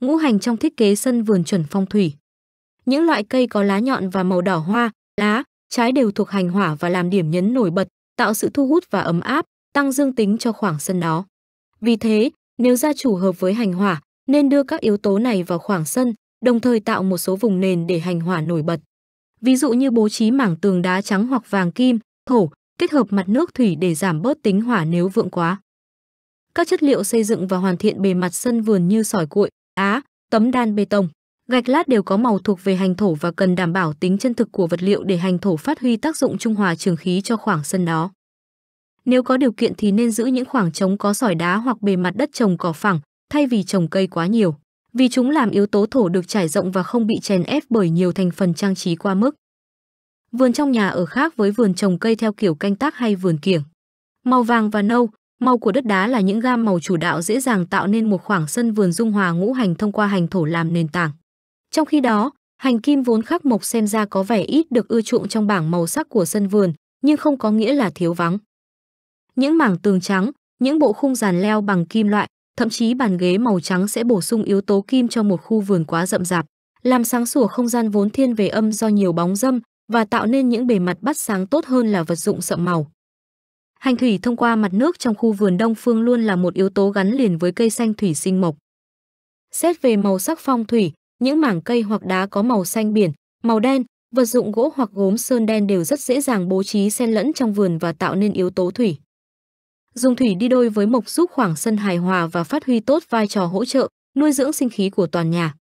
ngũ hành trong thiết kế sân vườn chuẩn phong thủy. Những loại cây có lá nhọn và màu đỏ hoa, lá, trái đều thuộc hành hỏa và làm điểm nhấn nổi bật, tạo sự thu hút và ấm áp, tăng dương tính cho khoảng sân đó. Vì thế, nếu gia chủ hợp với hành hỏa, nên đưa các yếu tố này vào khoảng sân, đồng thời tạo một số vùng nền để hành hỏa nổi bật. Ví dụ như bố trí mảng tường đá trắng hoặc vàng kim, thổ, kết hợp mặt nước thủy để giảm bớt tính hỏa nếu vượng quá. Các chất liệu xây dựng và hoàn thiện bề mặt sân vườn như sỏi cuội, đá, tấm đan bê tông. Gạch lát đều có màu thuộc về hành thổ và cần đảm bảo tính chân thực của vật liệu để hành thổ phát huy tác dụng trung hòa trường khí cho khoảng sân đó. Nếu có điều kiện thì nên giữ những khoảng trống có sỏi đá hoặc bề mặt đất trồng cỏ phẳng, thay vì trồng cây quá nhiều, vì chúng làm yếu tố thổ được trải rộng và không bị chèn ép bởi nhiều thành phần trang trí qua mức. Vườn trong nhà ở khác với vườn trồng cây theo kiểu canh tác hay vườn kiểng. Màu vàng và nâu, Màu của đất đá là những gam màu chủ đạo dễ dàng tạo nên một khoảng sân vườn dung hòa ngũ hành thông qua hành thổ làm nền tảng. Trong khi đó, hành kim vốn khắc mộc xem ra có vẻ ít được ưa chuộng trong bảng màu sắc của sân vườn, nhưng không có nghĩa là thiếu vắng. Những mảng tường trắng, những bộ khung giàn leo bằng kim loại, thậm chí bàn ghế màu trắng sẽ bổ sung yếu tố kim cho một khu vườn quá rậm rạp, làm sáng sủa không gian vốn thiên về âm do nhiều bóng dâm và tạo nên những bề mặt bắt sáng tốt hơn là vật dụng sậm màu. Hành thủy thông qua mặt nước trong khu vườn Đông Phương luôn là một yếu tố gắn liền với cây xanh thủy sinh mộc. Xét về màu sắc phong thủy, những mảng cây hoặc đá có màu xanh biển, màu đen, vật dụng gỗ hoặc gốm sơn đen đều rất dễ dàng bố trí xen lẫn trong vườn và tạo nên yếu tố thủy. Dùng thủy đi đôi với mộc giúp khoảng sân hài hòa và phát huy tốt vai trò hỗ trợ, nuôi dưỡng sinh khí của toàn nhà.